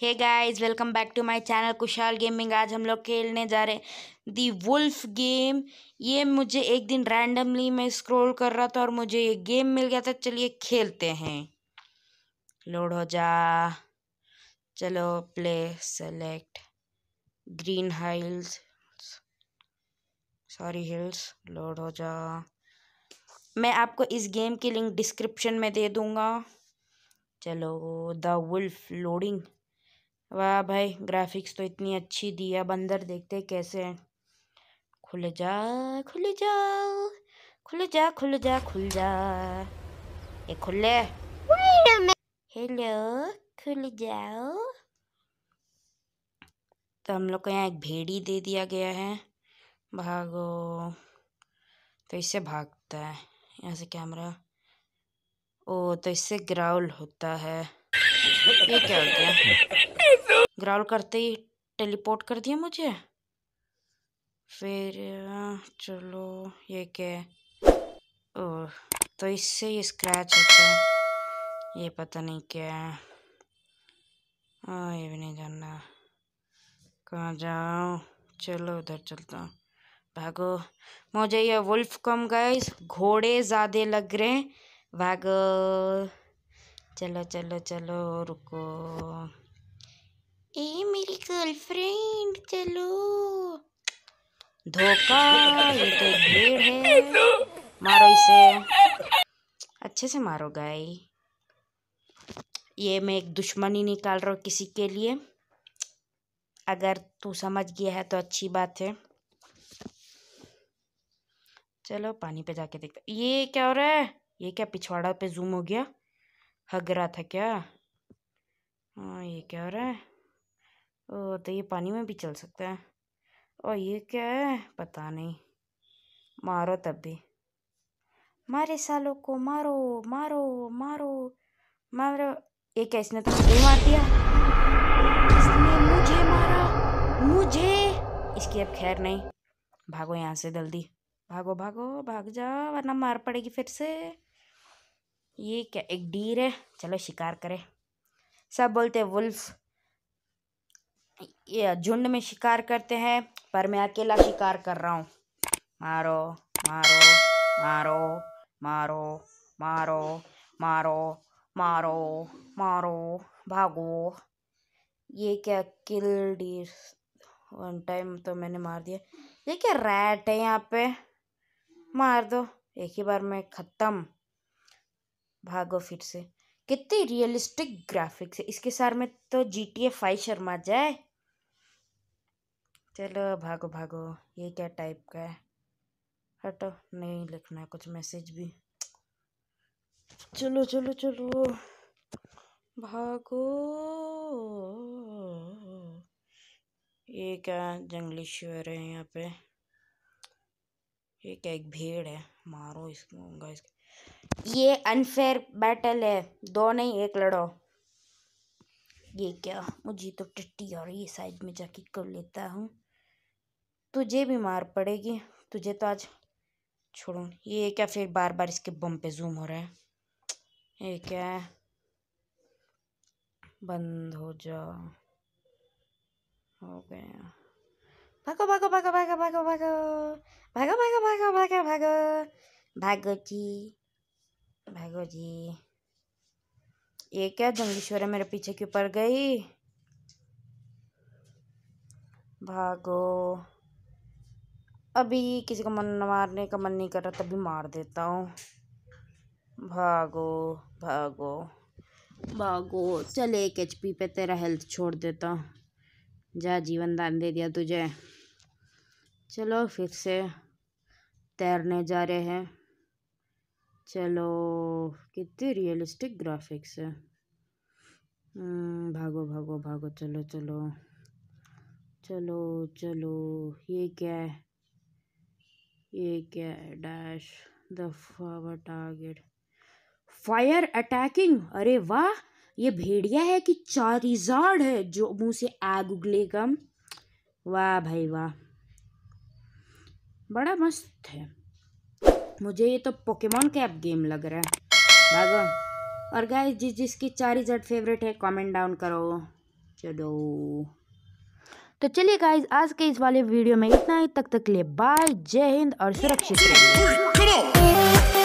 hey guys welcome back to my channel Kushal gaming आज हम लोग खेलने जा रहे हैं दी वुल्फ गेम ये मुझे एक दिन रैंडमली मैं स्क्रॉल कर रहा था और मुझे ये गेम मिल गया था चलिए खेलते हैं लोड हो जा चलो play select green hills sorry hills load हो जा मैं आपको इस गेम की लिंक डिस्क्रिप्शन में दे दूँगा चलो द वुल्फ लोडिंग वाह भाई ग्राफिक्स तो इतनी अच्छी दी है बंदर देखते कैसे हैं खुल जा खुल जा खुल जा खुल जा खुल जा ये खुले हेलो खुल जाओ तो हम लोग को यहाँ एक भेड़ी दे दिया गया है भागो तो इससे भागता है यहाँ से कैमरा ओ तो इससे ग्राउल होता है ये क्या हो गया ग्राउल करते ही टेलीपोर्ट कर दिया मुझे फिर चलो ये क्या ओह तो इससे ये स्क्रैच होता है ये पता नहीं क्या है हाँ ये भी नहीं जानना कहाँ जाओ चलो उधर चलता हूँ भागो मुझे ये वुल्फ कम गए घोड़े ज़्यादा लग रहे हैं भागो चलो चलो चलो रुको ए मेरी गर्लफ्रेंड चलो धोखा ये तो भेड़ है मारो इसे अच्छे से मारो गाय ये मैं एक दुश्मनी निकाल रहा हूँ किसी के लिए अगर तू समझ गया है तो अच्छी बात है चलो पानी पे जाके देखते ये क्या हो रहा है ये क्या पिछवाड़ा पे जूम हो गया हग रहा था क्या हाँ ये क्या हो रहा है और तो ये पानी में भी चल सकता है और ये क्या है पता नहीं मारो तब भी मारे सालों को मारो मारो मारो मारो ये क्या इसने तो मार दिया इसने मुझे मारा मुझे इसकी अब खैर नहीं भागो यहाँ से जल्दी भागो भागो भाग जाओ वरना मार पड़ेगी फिर से ये क्या एक डीर है चलो शिकार करें सब बोलते वुल्फ ये झुंड में शिकार करते हैं पर मैं अकेला शिकार कर रहा हूँ मारो मारो मारो मारो मारो मारो मारो मारो भागो ये क्या किल डीर वन टाइम तो मैंने मार दिया ये क्या रैट है यहाँ पे मार दो एक ही बार में ख़त्म भागो फिर से कितनी रियलिस्टिक ग्राफिक्स है इसके सार में तो जी टी ए फाइव शर्मा जाए चलो भागो भागो ये क्या टाइप का है हटो नहीं लिखना है कुछ मैसेज भी चलो चलो चलो भागो ये क्या जंगली शेर है यहाँ पे ये क्या एक भेड़ है मारो इसको इसके ये अनफेयर बैटल है दो नहीं एक लड़ो ये क्या मुझे तो टट्टी आ रही है साइड में जाके कर लेता हूँ तुझे भी मार पड़ेगी तुझे तो आज छोड़ो ये क्या फिर बार बार इसके बम पे जूम हो रहा है ये क्या बंद हो जा हो गया भागो भागो भागो भागो भागो भागो भागो भागो भागो भागो भागो भागो जी भागो जी ये क्या है मेरे पीछे क्यों पड़ गई भागो अभी किसी का मन मारने का मन नहीं कर रहा तभी मार देता हूँ भागो भागो भागो चल एक एच पी पे तेरा हेल्थ छोड़ देता हूँ जा जीवन दान दे दिया तुझे चलो फिर से तैरने जा रहे हैं चलो कितनी रियलिस्टिक ग्राफिक्स है हम्म, भागो भागो भागो चलो चलो चलो चलो ये क्या है ये क्या है dash the power target fire attacking अरे वाह ये भेड़िया है कि चारिजार्ड है जो मुंह से आग उगलेगा वाह भाई वाह बड़ा मस्त है मुझे ये तो पोकेमोन कैप गेम लग रहा है भागो और गाय जिस जिसकी चारिजार्ड फेवरेट है कमेंट डाउन करो चलो तो चलिए गाइज आज के इस वाले वीडियो में इतना ही तक तक लिए बाय जय हिंद और सुरक्षित